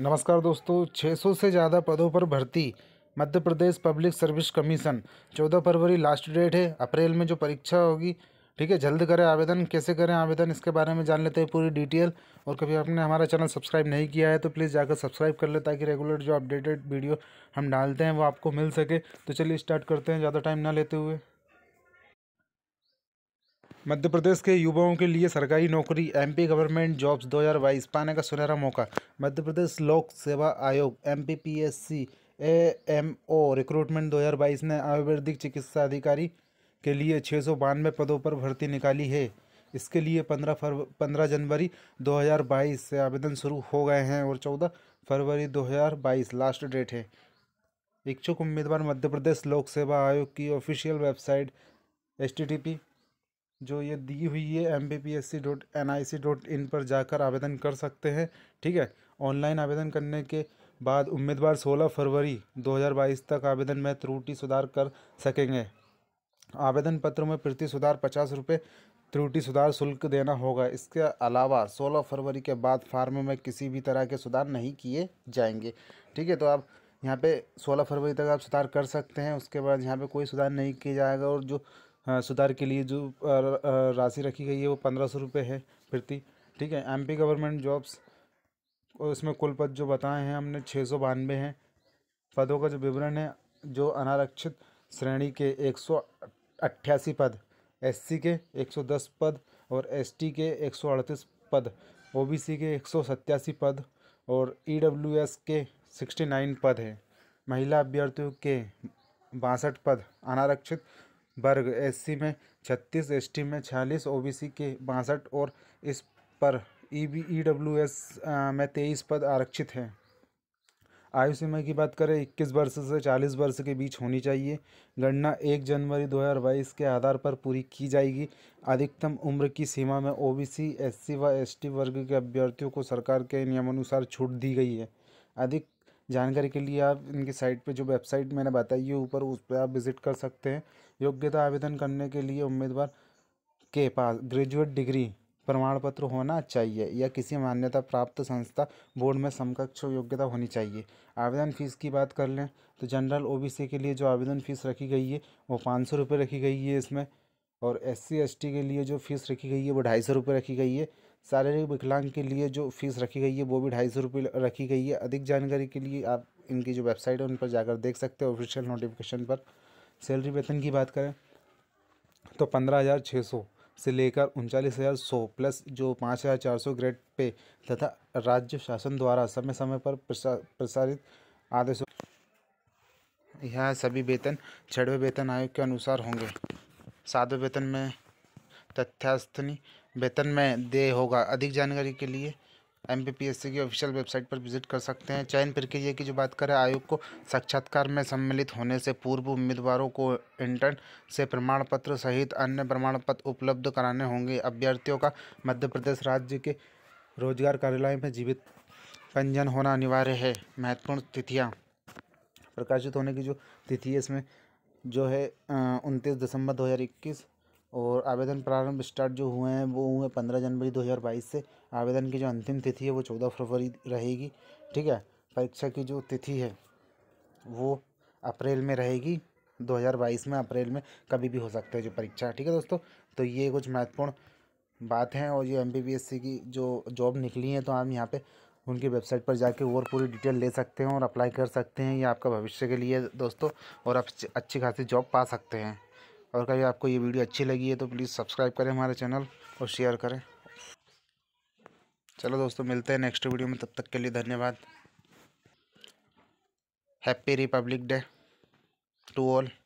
नमस्कार दोस्तों 600 से ज़्यादा पदों पर भर्ती Madhya Pradesh public service commission 14 फरवरी लास्ट डेट है अप्रैल में जो परीक्षा होगी ठीक है जल्द करें आवेदन कैसे करें आवेदन इसके बारे में जान लेते हैं पूरी डिटेल और कभी आपने हमारा चैनल सब्सक्राइब नहीं किया है तो प्लीज़ जाकर सब्सक्राइब कर ले ताकि रेगुलर जो अपडेटेड वीडियो हम डालते हैं वो आपको मिल सके तो चलिए स्टार्ट करते हैं ज़्यादा टाइम ना लेते हुए मध्य प्रदेश के युवाओं के लिए सरकारी नौकरी एमपी गवर्नमेंट जॉब्स 2022 पाने का सुनहरा मौका मध्य प्रदेश लोक सेवा आयोग M P P S C AMO recruitment 2022 ने आयुर्वेदिक चिकित्सा अधिकारी के लिए छः सौ बानवे पदों पर भर्ती निकाली है इसके लिए पंद्रह फरव पंद्रह जनवरी 2022 से आवेदन शुरू हो गए हैं और चौदह फरवरी बाईस लास्ट डेट है इच्छुक उम्मीदवार मध्य प्रदेश लोक सेवा आयोग की official website H T T P जो ये दी हुई है M B P S C dot N I C dot in पर जाकर आवेदन कर सकते हैं ठीक है ऑनलाइन आवेदन करने के बाद उम्मीदवार 16 फरवरी 2022 तक आवेदन में त्रुटि सुधार कर सकेंगे आवेदन पत्र में प्रति सुधार पचास रुपये त्रुटि सुधार शुल्क देना होगा इसके अलावा 16 फरवरी के बाद फार्म में किसी भी तरह के सुधार नहीं किए जाएंगे ठीक है तो आप यहाँ पे 16 फरवरी तक आप सुधार कर सकते हैं उसके बाद यहाँ पे कोई सुधार नहीं किया जाएगा और जो हाँ, सुधार के लिए जो राशि रखी गई है वो पंद्रह सौ रुपये है प्रति ठीक है एमपी गवर्नमेंट जॉब्स और उसमें कुल पद जो बताए हैं हमने छः सौ बानवे हैं पदों का जो विवरण है जो अनारक्षित श्रेणी के एक सौ अट्ठासी पद एससी के एक सौ दस पद और एसटी के एक सौ अड़तीस पद ओबीसी के एक सौ सत्तासी पद और ईडब्ल्यूएस e के सिक्सटी नाइन पद हैं महिला अभ्यर्थियों के बासठ पद अनारक्षित वर्ग एससी में छत्तीस एसटी में छियालीस ओबीसी के बासठ और इस पर E B E W S में तेईस पद आरक्षित हैं आयु सीमा की बात करें 21 वर्ष से 40 वर्ष के बीच होनी चाहिए गणना 1 जनवरी 2022 के आधार पर पूरी की जाएगी अधिकतम उम्र की सीमा में ओबीसी एससी व एसटी वर्ग के अभ्यर्थियों को सरकार के नियमानुसार छूट दी गई है अधिक जानकारी के लिए आप इनकी साइट पे जो वेबसाइट मैंने बताई है ऊपर उस पर आप विजिट कर सकते हैं योग्यता आवेदन करने के लिए उम्मीदवार के पास ग्रेजुएट डिग्री प्रमाण पत्र होना चाहिए या किसी मान्यता प्राप्त संस्था बोर्ड में समकक्ष योग्यता होनी चाहिए आवेदन फ़ीस की बात कर लें तो जनरल ओबीसी के लिए जो आवेदन फ़ीस रखी गई है वो पाँच सौ रुपये रखी गई है इसमें और एस सी एस टी के लिए जो फ़ीस रखी गई है वो ढाई सौ रुपये रखी गई है शारीरिक विकलांग के लिए जो फीस रखी गई है वो भी ढाई सौ रुपये रखी गई है अधिक जानकारी के लिए आप इनकी जो वेबसाइट है उन पर जाकर देख सकते हो ऑफिशियल नोटिफिकेशन पर सैलरी वेतन की बात करें तो पंद्रह हज़ार छः सौ से लेकर उनचालीस हज़ार सौ प्लस जो पाँच हज़ार चार सौ ग्रेड पे तथा राज्य शासन द्वारा समय समय पर प्रसारित आदेशों यह सभी वेतन छठवें वेतन आयोग के अनुसार होंगे सातवें वेतन में तथ्यास्थनी वेतन में दे होगा अधिक जानकारी के लिए एम की ऑफिशियल वेबसाइट पर विजिट कर सकते हैं चयन प्रक्रिया की जो बात करें आयोग को साक्षात्कार में सम्मिलित होने से पूर्व उम्मीदवारों को इंटर्न से प्रमाण पत्र सहित अन्य प्रमाण पत्र उपलब्ध कराने होंगे अभ्यर्थियों का मध्य प्रदेश राज्य के रोजगार कार्यालय में जीवित पंजीयन होना अनिवार्य है महत्वपूर्ण तिथियाँ प्रकाशित होने की जो तिथि है इसमें जो है उनतीस दिसंबर दो और आवेदन प्रारंभ स्टार्ट जो हुए हैं वो हुए पंद्रह जनवरी दो हज़ार बाईस से आवेदन की जो अंतिम तिथि है वो चौदह फरवरी रहेगी ठीक है परीक्षा की जो तिथि है वो अप्रैल में रहेगी 2022 में अप्रैल में कभी भी हो सकता है जो परीक्षा ठीक है दोस्तों तो ये कुछ महत्वपूर्ण बात है और ये एम की जो जॉब निकली है तो आप यहाँ पे उनकी वेबसाइट पर जाके और पूरी डिटेल ले सकते हैं और अप्लाई कर सकते हैं ये आपका भविष्य के लिए दोस्तों और आप अच्छी खासी जॉब पा सकते हैं और कभी आपको ये वीडियो अच्छी लगी है तो प्लीज़ सब्सक्राइब करें हमारे चैनल और शेयर करें चलो दोस्तों मिलते हैं नेक्स्ट वीडियो में तब तक के लिए धन्यवाद happy republic day to all